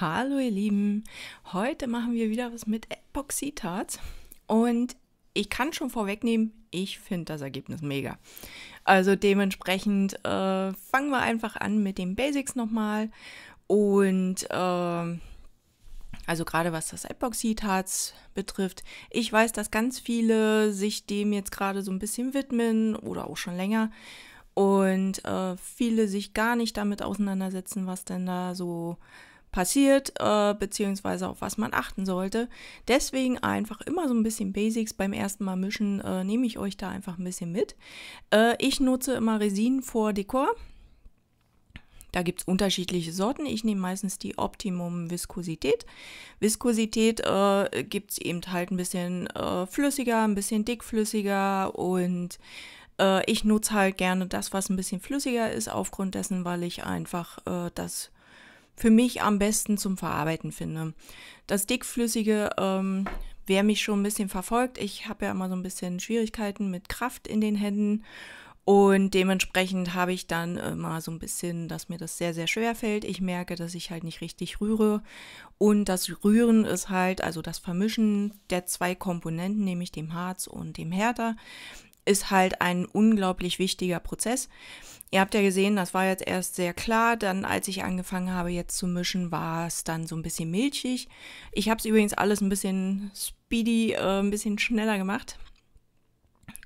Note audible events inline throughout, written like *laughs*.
Hallo ihr Lieben, heute machen wir wieder was mit Epoxidharz und ich kann schon vorwegnehmen, ich finde das Ergebnis mega. Also dementsprechend äh, fangen wir einfach an mit den Basics nochmal und äh, also gerade was das Epoxidharz betrifft. Ich weiß, dass ganz viele sich dem jetzt gerade so ein bisschen widmen oder auch schon länger und äh, viele sich gar nicht damit auseinandersetzen, was denn da so passiert, äh, beziehungsweise auf was man achten sollte. Deswegen einfach immer so ein bisschen Basics beim ersten Mal mischen, äh, nehme ich euch da einfach ein bisschen mit. Äh, ich nutze immer Resin vor Dekor. Da gibt es unterschiedliche Sorten. Ich nehme meistens die Optimum Viskosität. Viskosität äh, gibt es eben halt ein bisschen äh, flüssiger, ein bisschen dickflüssiger und äh, ich nutze halt gerne das, was ein bisschen flüssiger ist, aufgrund dessen, weil ich einfach äh, das für mich am besten zum Verarbeiten finde. Das dickflüssige, ähm, wer mich schon ein bisschen verfolgt, ich habe ja immer so ein bisschen Schwierigkeiten mit Kraft in den Händen und dementsprechend habe ich dann immer so ein bisschen, dass mir das sehr, sehr schwer fällt. Ich merke, dass ich halt nicht richtig rühre. Und das Rühren ist halt, also das Vermischen der zwei Komponenten, nämlich dem Harz und dem Härter, ist halt ein unglaublich wichtiger Prozess. Ihr habt ja gesehen, das war jetzt erst sehr klar. Dann, als ich angefangen habe, jetzt zu mischen, war es dann so ein bisschen milchig. Ich habe es übrigens alles ein bisschen speedy, äh, ein bisschen schneller gemacht.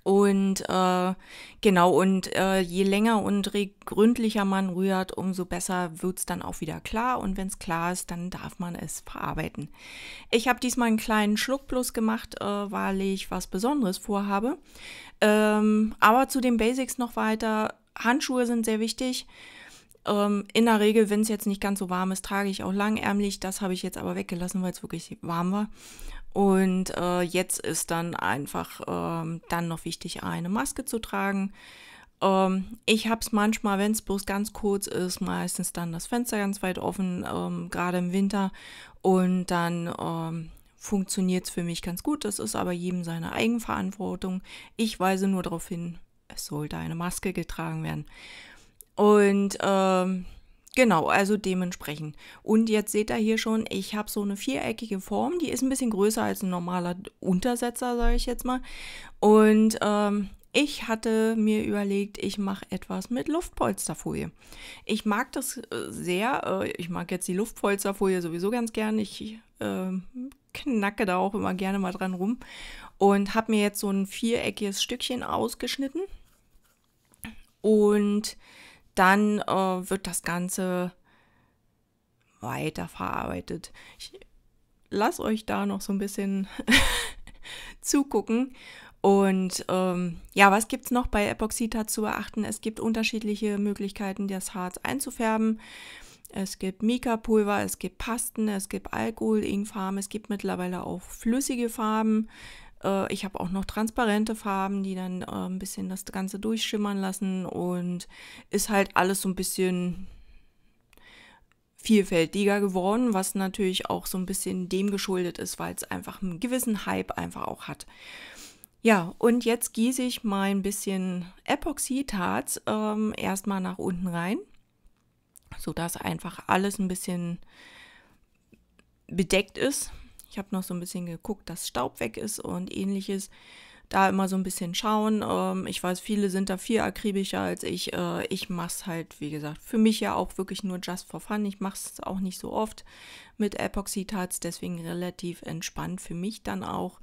Und äh, genau, und äh, je länger und gründlicher man rührt, umso besser wird es dann auch wieder klar. Und wenn es klar ist, dann darf man es verarbeiten. Ich habe diesmal einen kleinen Schluck bloß gemacht, äh, weil ich was Besonderes vorhabe. Ähm, aber zu den Basics noch weiter. Handschuhe sind sehr wichtig. Ähm, in der Regel, wenn es jetzt nicht ganz so warm ist, trage ich auch langärmlich. Das habe ich jetzt aber weggelassen, weil es wirklich warm war. Und äh, jetzt ist dann einfach ähm, dann noch wichtig, eine Maske zu tragen. Ähm, ich habe es manchmal, wenn es bloß ganz kurz ist, meistens dann das Fenster ganz weit offen, ähm, gerade im Winter. Und dann ähm, funktioniert es für mich ganz gut. Das ist aber jedem seine Eigenverantwortung. Ich weise nur darauf hin, es sollte eine Maske getragen werden. Und ähm, Genau, also dementsprechend. Und jetzt seht ihr hier schon, ich habe so eine viereckige Form, die ist ein bisschen größer als ein normaler Untersetzer, sage ich jetzt mal. Und ähm, ich hatte mir überlegt, ich mache etwas mit Luftpolsterfolie. Ich mag das äh, sehr. Äh, ich mag jetzt die Luftpolsterfolie sowieso ganz gern. Ich äh, knacke da auch immer gerne mal dran rum. Und habe mir jetzt so ein viereckiges Stückchen ausgeschnitten. Und dann äh, wird das Ganze weiterverarbeitet. Ich lasse euch da noch so ein bisschen *laughs* zugucken. Und ähm, ja, was gibt es noch bei Epoxita zu beachten? Es gibt unterschiedliche Möglichkeiten, das Harz einzufärben. Es gibt Mika-Pulver, es gibt Pasten, es gibt Alkohol, Ingfarben, es gibt mittlerweile auch flüssige Farben. Äh, ich habe auch noch transparente Farben, die dann äh, ein bisschen das Ganze durchschimmern lassen und ist halt alles so ein bisschen vielfältiger geworden, was natürlich auch so ein bisschen dem geschuldet ist, weil es einfach einen gewissen Hype einfach auch hat. Ja, und jetzt gieße ich mein bisschen Epoxidharz ähm, erstmal nach unten rein, sodass einfach alles ein bisschen bedeckt ist ich habe noch so ein bisschen geguckt, dass Staub weg ist und ähnliches. Da immer so ein bisschen schauen. Ähm, ich weiß, viele sind da viel akribischer als ich. Äh, ich mache es halt, wie gesagt, für mich ja auch wirklich nur just for fun. Ich mache es auch nicht so oft mit Epoxidharz, deswegen relativ entspannt für mich dann auch.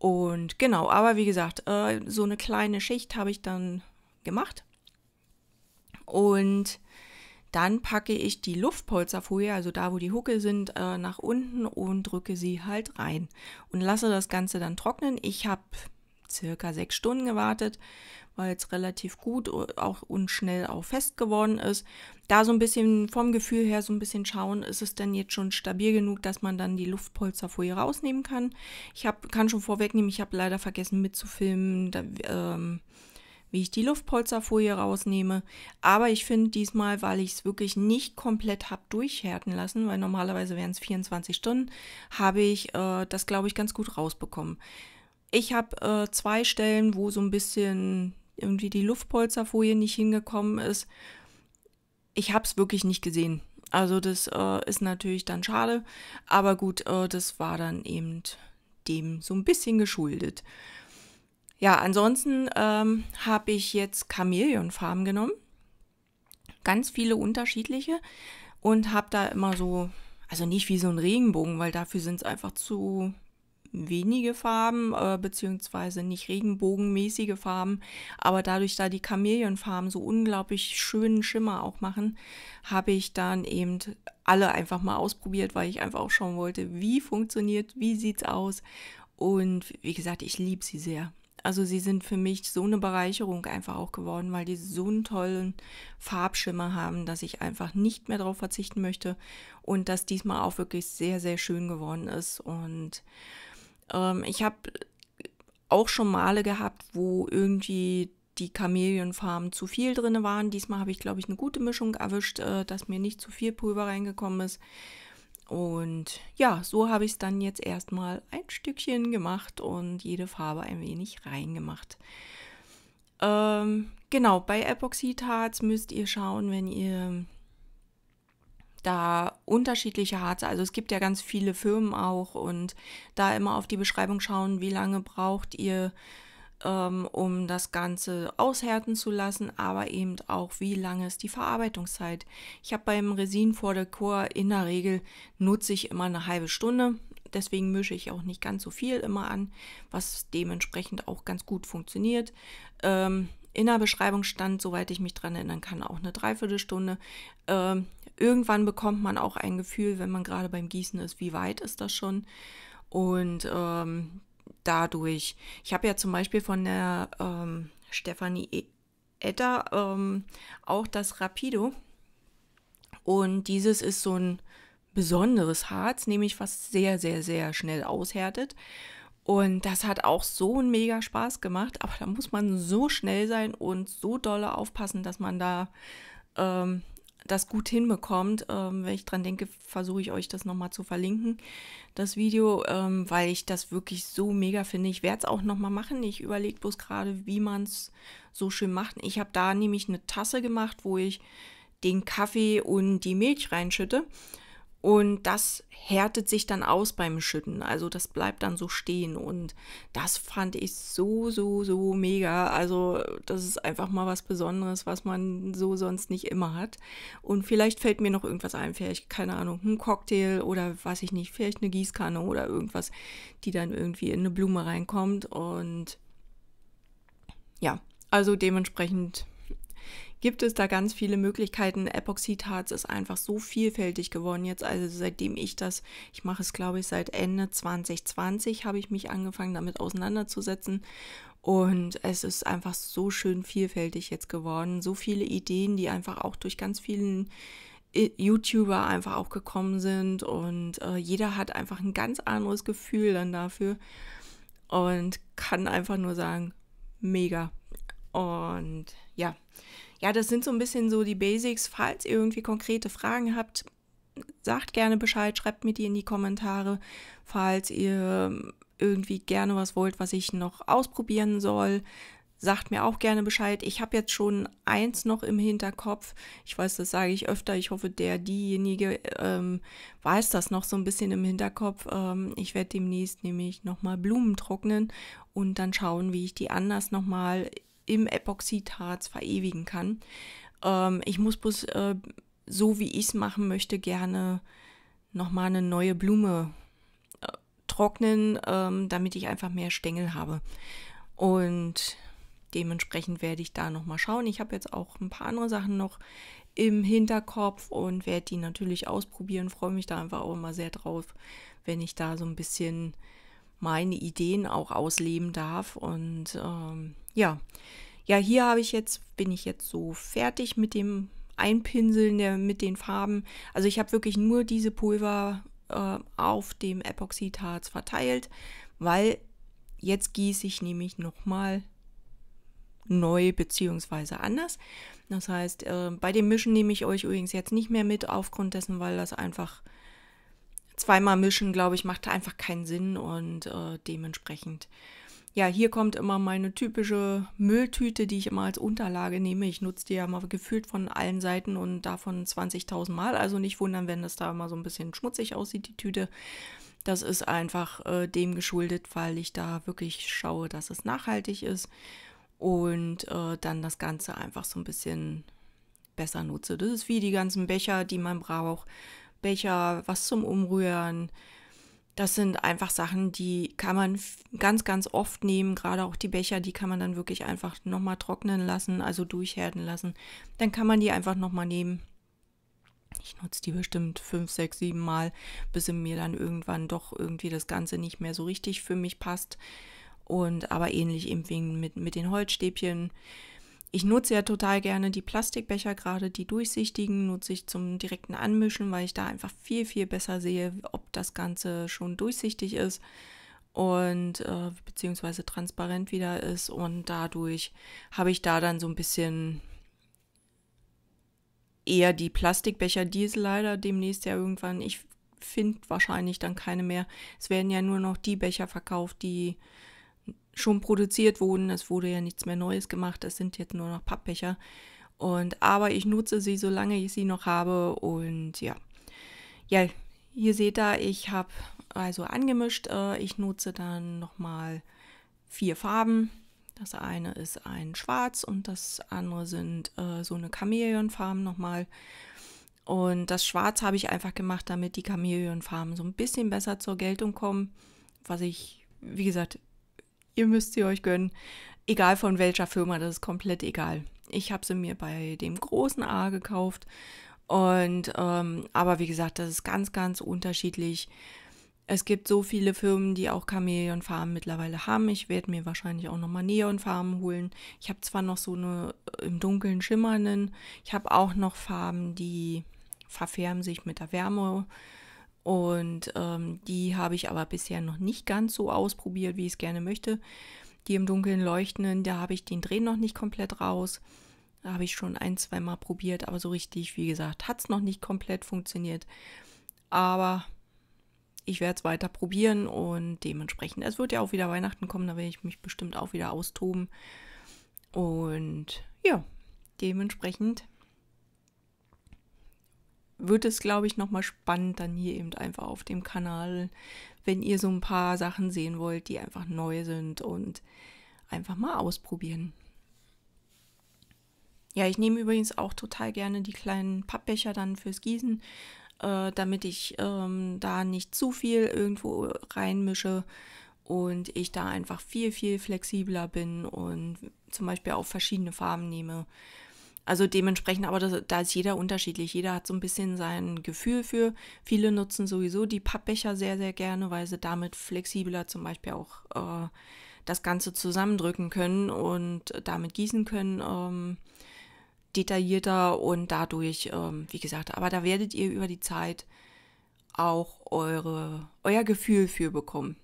Und genau, aber wie gesagt, äh, so eine kleine Schicht habe ich dann gemacht. Und dann packe ich die Luftpolsterfolie, also da, wo die Hucke sind, äh, nach unten und drücke sie halt rein und lasse das Ganze dann trocknen. Ich habe circa sechs Stunden gewartet, weil es relativ gut äh, auch und schnell auch fest geworden ist. Da so ein bisschen vom Gefühl her so ein bisschen schauen, ist es denn jetzt schon stabil genug, dass man dann die Luftpolsterfolie rausnehmen kann. Ich hab, kann schon vorwegnehmen, ich habe leider vergessen mitzufilmen. Da, ähm, wie ich die Luftpolsterfolie rausnehme. Aber ich finde diesmal, weil ich es wirklich nicht komplett habe durchhärten lassen, weil normalerweise wären es 24 Stunden, habe ich äh, das, glaube ich, ganz gut rausbekommen. Ich habe äh, zwei Stellen, wo so ein bisschen irgendwie die Luftpolsterfolie nicht hingekommen ist. Ich habe es wirklich nicht gesehen. Also das äh, ist natürlich dann schade. Aber gut, äh, das war dann eben dem so ein bisschen geschuldet ja, ansonsten ähm, habe ich jetzt Chamäleonfarben genommen. Ganz viele unterschiedliche und habe da immer so, also nicht wie so ein Regenbogen, weil dafür sind es einfach zu wenige Farben, äh, beziehungsweise nicht regenbogenmäßige Farben, aber dadurch, da die Chamäleonfarben so unglaublich schönen Schimmer auch machen, habe ich dann eben alle einfach mal ausprobiert, weil ich einfach auch schauen wollte, wie funktioniert, wie sieht es aus. Und wie gesagt, ich liebe sie sehr also sie sind für mich so eine Bereicherung einfach auch geworden, weil die so einen tollen Farbschimmer haben, dass ich einfach nicht mehr darauf verzichten möchte und dass diesmal auch wirklich sehr, sehr schön geworden ist. Und ähm, ich habe auch schon Male gehabt, wo irgendwie die Kamelienfarben zu viel drin waren. Diesmal habe ich, glaube ich, eine gute Mischung erwischt, äh, dass mir nicht zu viel Pulver reingekommen ist. Und ja, so habe ich es dann jetzt erstmal ein Stückchen gemacht und jede Farbe ein wenig reingemacht. Ähm, genau, bei Epoxidharz müsst ihr schauen, wenn ihr da unterschiedliche Harze, also es gibt ja ganz viele Firmen auch und da immer auf die Beschreibung schauen, wie lange braucht ihr ähm, um das Ganze aushärten zu lassen, aber eben auch, wie lange ist die Verarbeitungszeit. Ich habe beim Resin vor der Core in der Regel nutze ich immer eine halbe Stunde. Deswegen mische ich auch nicht ganz so viel immer an, was dementsprechend auch ganz gut funktioniert. Ähm, in der Beschreibung stand, soweit ich mich daran erinnern kann, auch eine Dreiviertelstunde. Ähm, irgendwann bekommt man auch ein Gefühl, wenn man gerade beim Gießen ist, wie weit ist das schon. Und ähm, dadurch. Ich habe ja zum Beispiel von der ähm, Stefanie Etter ähm, auch das Rapido. Und dieses ist so ein besonderes Harz, nämlich was sehr, sehr, sehr schnell aushärtet. Und das hat auch so einen mega Spaß gemacht, aber da muss man so schnell sein und so dolle aufpassen, dass man da ähm, das gut hinbekommt. Ähm, wenn ich dran denke, versuche ich euch das nochmal zu verlinken, das Video, ähm, weil ich das wirklich so mega finde. Ich werde es auch nochmal machen. Ich überlege bloß gerade, wie man es so schön macht. Ich habe da nämlich eine Tasse gemacht, wo ich den Kaffee und die Milch reinschütte und das härtet sich dann aus beim Schütten. Also das bleibt dann so stehen. Und das fand ich so, so, so mega. Also das ist einfach mal was Besonderes, was man so sonst nicht immer hat. Und vielleicht fällt mir noch irgendwas ein. Vielleicht, keine Ahnung, ein Cocktail oder weiß ich nicht, vielleicht eine Gießkanne oder irgendwas, die dann irgendwie in eine Blume reinkommt. Und ja, also dementsprechend gibt es da ganz viele Möglichkeiten. Epoxidharz ist einfach so vielfältig geworden jetzt. Also seitdem ich das, ich mache es glaube ich seit Ende 2020, habe ich mich angefangen damit auseinanderzusetzen. Und es ist einfach so schön vielfältig jetzt geworden. So viele Ideen, die einfach auch durch ganz vielen äh, YouTuber einfach auch gekommen sind. Und äh, jeder hat einfach ein ganz anderes Gefühl dann dafür. Und kann einfach nur sagen, mega. Und ja, ja, das sind so ein bisschen so die Basics. Falls ihr irgendwie konkrete Fragen habt, sagt gerne Bescheid, schreibt mir die in die Kommentare. Falls ihr ähm, irgendwie gerne was wollt, was ich noch ausprobieren soll, sagt mir auch gerne Bescheid. Ich habe jetzt schon eins noch im Hinterkopf. Ich weiß, das sage ich öfter. Ich hoffe, der, diejenige ähm, weiß das noch so ein bisschen im Hinterkopf. Ähm, ich werde demnächst nämlich nochmal Blumen trocknen und dann schauen, wie ich die anders nochmal im Epoxidharz verewigen kann. Ähm, ich muss bloß, äh, so wie ich es machen möchte, gerne nochmal eine neue Blume äh, trocknen, ähm, damit ich einfach mehr Stängel habe. Und dementsprechend werde ich da nochmal schauen. Ich habe jetzt auch ein paar andere Sachen noch im Hinterkopf und werde die natürlich ausprobieren. Freue mich da einfach auch immer sehr drauf, wenn ich da so ein bisschen meine Ideen auch ausleben darf. Und ähm, ja, ja, hier habe ich jetzt, bin ich jetzt so fertig mit dem Einpinseln der, mit den Farben. Also ich habe wirklich nur diese Pulver äh, auf dem Epoxidharz verteilt, weil jetzt gieße ich nämlich nochmal neu beziehungsweise anders. Das heißt, äh, bei dem Mischen nehme ich euch übrigens jetzt nicht mehr mit, aufgrund dessen, weil das einfach zweimal mischen, glaube ich, macht einfach keinen Sinn und äh, dementsprechend. Ja, hier kommt immer meine typische Mülltüte, die ich immer als Unterlage nehme. Ich nutze die ja mal gefühlt von allen Seiten und davon 20.000 Mal. Also nicht wundern, wenn das da immer so ein bisschen schmutzig aussieht, die Tüte. Das ist einfach äh, dem geschuldet, weil ich da wirklich schaue, dass es nachhaltig ist und äh, dann das Ganze einfach so ein bisschen besser nutze. Das ist wie die ganzen Becher, die man braucht Becher, was zum Umrühren. Das sind einfach Sachen, die kann man ganz, ganz oft nehmen. Gerade auch die Becher, die kann man dann wirklich einfach nochmal trocknen lassen, also durchhärten lassen. Dann kann man die einfach nochmal nehmen. Ich nutze die bestimmt fünf, sechs, sieben Mal, bis in mir dann irgendwann doch irgendwie das Ganze nicht mehr so richtig für mich passt. Und aber ähnlich eben mit, mit den Holzstäbchen. Ich nutze ja total gerne die Plastikbecher, gerade die durchsichtigen, nutze ich zum direkten Anmischen, weil ich da einfach viel, viel besser sehe, ob das Ganze schon durchsichtig ist und äh, beziehungsweise transparent wieder ist. Und dadurch habe ich da dann so ein bisschen eher die Plastikbecher, die es leider demnächst ja irgendwann, ich finde wahrscheinlich dann keine mehr. Es werden ja nur noch die Becher verkauft, die schon produziert wurden. Es wurde ja nichts mehr Neues gemacht, es sind jetzt nur noch Pappbecher. Und aber ich nutze sie, solange ich sie noch habe. Und ja. Ja, hier seht ihr, ich habe also angemischt. Äh, ich nutze dann nochmal vier Farben. Das eine ist ein Schwarz und das andere sind äh, so eine Chamäleonfarben nochmal. Und das Schwarz habe ich einfach gemacht, damit die Chamäleonfarben so ein bisschen besser zur Geltung kommen. Was ich, wie gesagt, Ihr müsst sie euch gönnen. Egal von welcher Firma, das ist komplett egal. Ich habe sie mir bei dem großen A gekauft. Und ähm, aber wie gesagt, das ist ganz, ganz unterschiedlich. Es gibt so viele Firmen, die auch Chamäleonfarben mittlerweile haben. Ich werde mir wahrscheinlich auch nochmal Neonfarben holen. Ich habe zwar noch so eine äh, im Dunkeln schimmernden. Ich habe auch noch Farben, die verfärben sich mit der Wärme und ähm, die habe ich aber bisher noch nicht ganz so ausprobiert, wie ich es gerne möchte. Die im Dunkeln leuchtenden, da habe ich den Dreh noch nicht komplett raus. Da habe ich schon ein, zwei Mal probiert, aber so richtig, wie gesagt, hat es noch nicht komplett funktioniert. Aber ich werde es weiter probieren und dementsprechend, es wird ja auch wieder Weihnachten kommen, da werde ich mich bestimmt auch wieder austoben. Und ja, dementsprechend wird es, glaube ich, nochmal spannend dann hier eben einfach auf dem Kanal, wenn ihr so ein paar Sachen sehen wollt, die einfach neu sind und einfach mal ausprobieren. Ja, ich nehme übrigens auch total gerne die kleinen Pappbecher dann fürs Gießen, äh, damit ich ähm, da nicht zu viel irgendwo reinmische und ich da einfach viel, viel flexibler bin und zum Beispiel auch verschiedene Farben nehme also dementsprechend, aber das, da ist jeder unterschiedlich. Jeder hat so ein bisschen sein Gefühl für. Viele nutzen sowieso die Pappbecher sehr, sehr gerne, weil sie damit flexibler zum Beispiel auch äh, das Ganze zusammendrücken können und damit gießen können. Ähm, detaillierter und dadurch, ähm, wie gesagt, aber da werdet ihr über die Zeit auch eure, euer Gefühl für bekommen.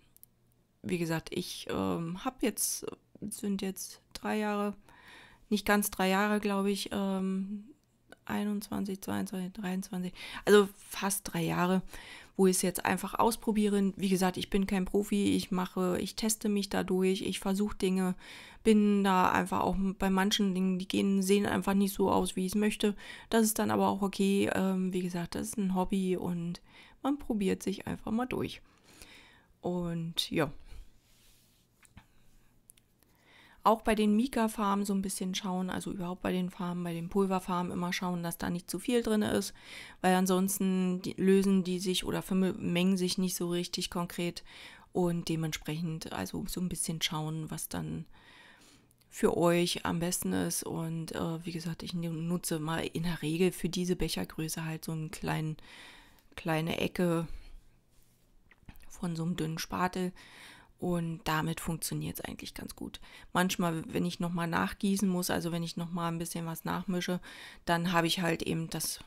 Wie gesagt, ich ähm, habe jetzt, sind jetzt drei Jahre nicht ganz drei Jahre, glaube ich, ähm, 21, 22, 23, also fast drei Jahre, wo ich es jetzt einfach ausprobieren. Wie gesagt, ich bin kein Profi, ich mache, ich teste mich dadurch, ich versuche Dinge, bin da einfach auch bei manchen Dingen, die gehen, sehen einfach nicht so aus, wie ich es möchte. Das ist dann aber auch okay. Ähm, wie gesagt, das ist ein Hobby und man probiert sich einfach mal durch. Und ja auch bei den mika farmen so ein bisschen schauen, also überhaupt bei den Farben, bei den Pulverfarben immer schauen, dass da nicht zu viel drin ist, weil ansonsten lösen die sich oder vermengen sich nicht so richtig konkret und dementsprechend also so ein bisschen schauen, was dann für euch am besten ist. Und äh, wie gesagt, ich nutze mal in der Regel für diese Bechergröße halt so eine kleine Ecke von so einem dünnen Spatel. Und damit funktioniert es eigentlich ganz gut. Manchmal, wenn ich nochmal nachgießen muss, also wenn ich nochmal ein bisschen was nachmische, dann habe ich halt eben das,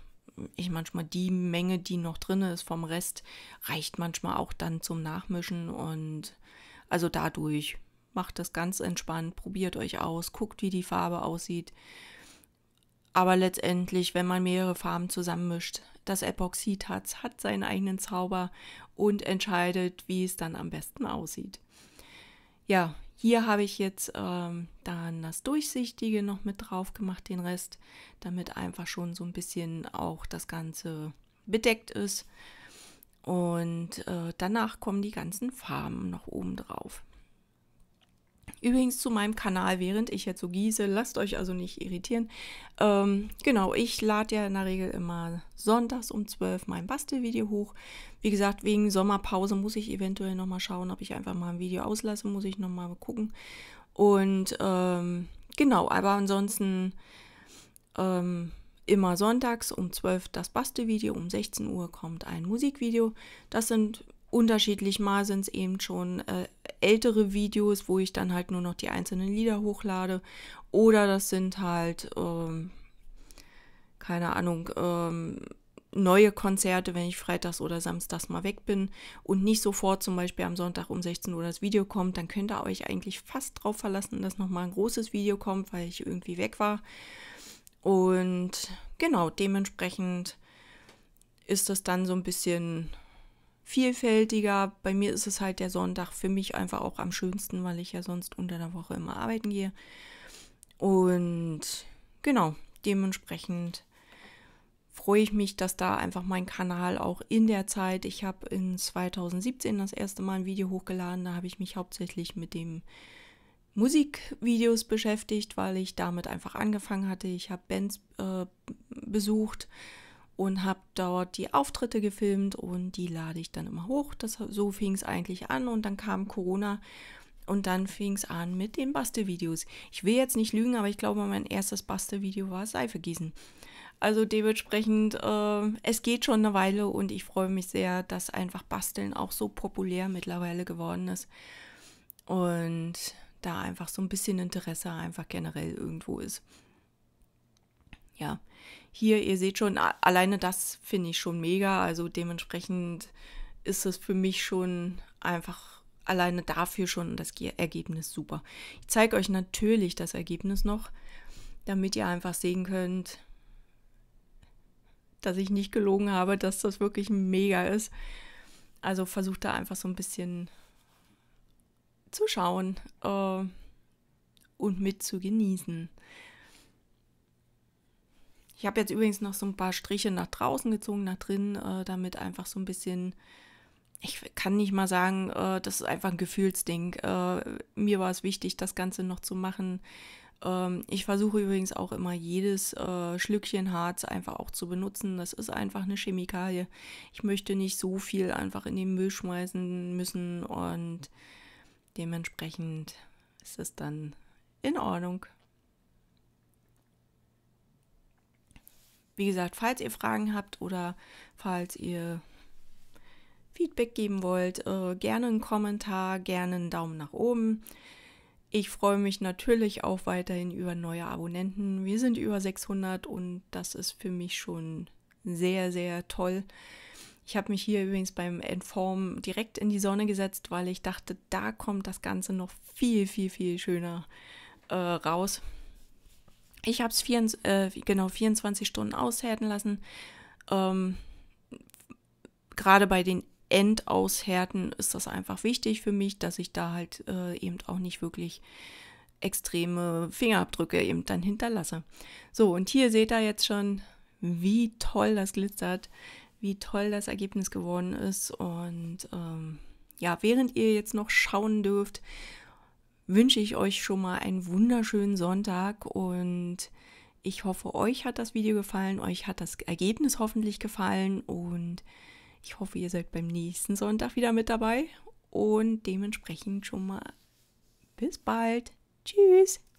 ich manchmal die Menge, die noch drin ist vom Rest, reicht manchmal auch dann zum Nachmischen. Und also dadurch macht das ganz entspannt, probiert euch aus, guckt, wie die Farbe aussieht. Aber letztendlich, wenn man mehrere Farben zusammenmischt, das Epoxid hat seinen eigenen Zauber und entscheidet, wie es dann am besten aussieht. Ja, hier habe ich jetzt ähm, dann das Durchsichtige noch mit drauf gemacht, den Rest, damit einfach schon so ein bisschen auch das Ganze bedeckt ist. Und äh, danach kommen die ganzen Farben noch oben drauf. Übrigens zu meinem Kanal, während ich jetzt so gieße, lasst euch also nicht irritieren. Ähm, genau, ich lade ja in der Regel immer sonntags um 12 mein Bastelvideo hoch. Wie gesagt, wegen Sommerpause muss ich eventuell nochmal schauen, ob ich einfach mal ein Video auslasse, muss ich nochmal gucken. Und ähm, genau, aber ansonsten ähm, immer sonntags um 12 das Bastelvideo, um 16 Uhr kommt ein Musikvideo. Das sind unterschiedlich. Mal sind es eben schon äh, ältere Videos, wo ich dann halt nur noch die einzelnen Lieder hochlade. Oder das sind halt, ähm, keine Ahnung, ähm, neue Konzerte, wenn ich freitags oder samstags mal weg bin und nicht sofort zum Beispiel am Sonntag um 16 Uhr das Video kommt, dann könnt ihr euch eigentlich fast drauf verlassen, dass nochmal ein großes Video kommt, weil ich irgendwie weg war. Und genau, dementsprechend ist das dann so ein bisschen vielfältiger. Bei mir ist es halt der Sonntag für mich einfach auch am schönsten, weil ich ja sonst unter der Woche immer arbeiten gehe. Und genau, dementsprechend freue ich mich, dass da einfach mein Kanal auch in der Zeit, ich habe in 2017 das erste Mal ein Video hochgeladen, da habe ich mich hauptsächlich mit dem Musikvideos beschäftigt, weil ich damit einfach angefangen hatte. Ich habe Bands äh, besucht, und habe dort die Auftritte gefilmt und die lade ich dann immer hoch. Das, so fing es eigentlich an und dann kam Corona und dann fing es an mit den Bastelvideos. Ich will jetzt nicht lügen, aber ich glaube, mein erstes Bastelvideo war Seife gießen. Also dementsprechend, äh, es geht schon eine Weile und ich freue mich sehr, dass einfach Basteln auch so populär mittlerweile geworden ist. Und da einfach so ein bisschen Interesse einfach generell irgendwo ist. Ja hier, ihr seht schon, alleine das finde ich schon mega. Also dementsprechend ist es für mich schon einfach alleine dafür schon das Ergebnis super. Ich zeige euch natürlich das Ergebnis noch, damit ihr einfach sehen könnt, dass ich nicht gelogen habe, dass das wirklich mega ist. Also versucht da einfach so ein bisschen zu schauen äh, und mit zu genießen. Ich habe jetzt übrigens noch so ein paar Striche nach draußen gezogen, nach drin, äh, damit einfach so ein bisschen, ich kann nicht mal sagen, äh, das ist einfach ein Gefühlsding. Äh, mir war es wichtig, das Ganze noch zu machen. Ähm, ich versuche übrigens auch immer jedes äh, Schlückchen Harz einfach auch zu benutzen. Das ist einfach eine Chemikalie. Ich möchte nicht so viel einfach in den Müll schmeißen müssen und dementsprechend ist es dann in Ordnung. wie gesagt, falls ihr Fragen habt oder falls ihr Feedback geben wollt, äh, gerne einen Kommentar, gerne einen Daumen nach oben. Ich freue mich natürlich auch weiterhin über neue Abonnenten. Wir sind über 600 und das ist für mich schon sehr, sehr toll. Ich habe mich hier übrigens beim Entform direkt in die Sonne gesetzt, weil ich dachte, da kommt das Ganze noch viel, viel, viel schöner äh, raus. Ich habe es äh, genau 24 Stunden aushärten lassen. Ähm, Gerade bei den Endaushärten ist das einfach wichtig für mich, dass ich da halt äh, eben auch nicht wirklich extreme Fingerabdrücke eben dann hinterlasse. So, und hier seht ihr jetzt schon, wie toll das glitzert, wie toll das Ergebnis geworden ist. Und ähm, ja, während ihr jetzt noch schauen dürft, wünsche ich euch schon mal einen wunderschönen Sonntag und ich hoffe, euch hat das Video gefallen, euch hat das Ergebnis hoffentlich gefallen und ich hoffe, ihr seid beim nächsten Sonntag wieder mit dabei und dementsprechend schon mal bis bald. Tschüss!